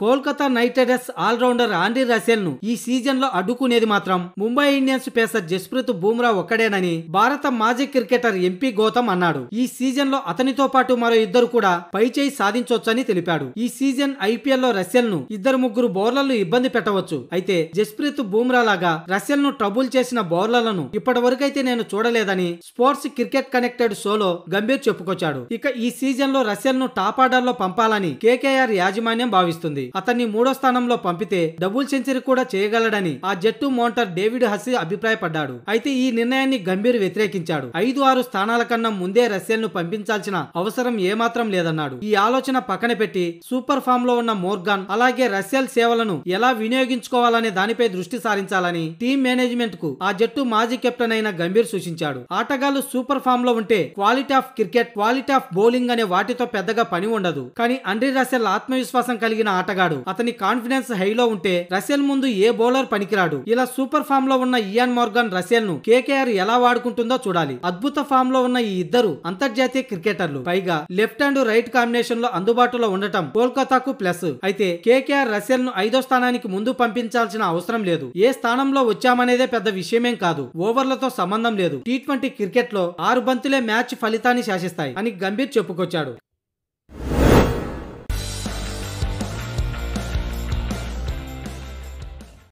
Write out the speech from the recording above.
Kolkata Knight Riders allrounder Andy Russell ను ఈ season లో అడ్డుకునేది మాత్రం ముంబై ఇండియన్స్ పేసర్ జస్ప్రీత్ బూమ్రా ఒక్కడేనని భారత మాజీ క్రికెటర్ ఎంపీ గౌతమ్ అన్నాడు ఈ సీజన్ లో అతనితో పాటు మరో ఇద్దరు కూడా పైచేయి సాధించవచ్చని తెలిపాడు ఈ సీజన్ ఐపీఎల్ లో రసెల్ ను ఇద్దరు ముగ్గురు బౌలర్లు ఇబ్బంది పెట్టవచ్చు అయితే జస్ప్రీత్ బూమ్రా లాగా రసెల్ ను ట్రబుల్ చేసిన బౌలర్లను ఇప్పటి నేను చూడలేదని స్పోర్ట్స్ క్రికెట్ కనెక్టెడ్ షోలో గంభీర్ చెప్పుకొచ్చాడు ఇక ఈ సీజన్ లో రసెల్ ను టాప్ ఆర్డర్ లో పంపాలని కేకేఆర్ యాజమాన్యం భావిస్తుంది అతన్ని మూడో స్థానంలో పంపితే డబుల్ సెంచరీ కూడా చేయగలడని ఆ జట్టు మోంటర్ డేవిడ్ హసి అభిప్రాయపడ్డాడు అయితే ఈ నిర్ణయాన్ని గంభీర్ వ్యతిరేకించాడు ఐదు ఆరు స్థానాల కన్నా ముందే రష్యన్ ను పంపించాల్సిన అవసరం ఏమాత్రం లేదన్నాడు ఈ ఆలోచన పక్కన పెట్టి సూపర్ ఫామ్ లో ఉన్న మోర్గాన్ అలాగే రష్యల్ సేవలను ఎలా వినియోగించుకోవాలనే దానిపై దృష్టి సారించాలని టీం మేనేజ్మెంట్ కు ఆ జట్టు మాజీ కెప్టెన్ అయిన గంభీర్ సూచించాడు ఆటగాళ్లు సూపర్ ఫామ్ లో ఉంటే quality of cricket quality of bowling అనే వాటితో పెద్దగా పని ఉండదు కానీ అండ్రి రసెల్ ఆత్మవిశ్వాసం కలిగిన ఆటగా ఆటగాడు అతని కాన్ఫిడెన్స్ హైలో ఉంటే రసెల్ ముందు ఏ బౌలర్ పనికిరాడు ఇలా సూపర్ ఫామ్ లో ఉన్న ఇయాన్ మోర్గాన్ రసెల్ ను కేకేఆర్ ఎలా వాడుకుంటుందో చూడాలి అద్భుత ఫామ్ లో ఉన్న ఈ ఇద్దరు అంతర్జాతీయ క్రికెటర్లు పైగా లెఫ్ట్ అండ్ రైట్ కాంబినేషన్ లో అందుబాటులో ఉండటం కోల్కతాకు ప్లస్ అయితే కేకేఆర్ రసెల్ ను ఐదో స్థానానికి ముందు పంపించాల్సిన అవసరం లేదు ఏ స్థానంలో వచ్చామనేదే పెద్ద విషయమేం కాదు ఓవర్లతో సంబంధం లేదు టీ ట్వంటీ క్రికెట్ లో ఆరు బంతులే మ్యాచ్ ఫలితాన్ని శాసిస్తాయి అని గంభీర్ చెప్పుకొచ్చాడు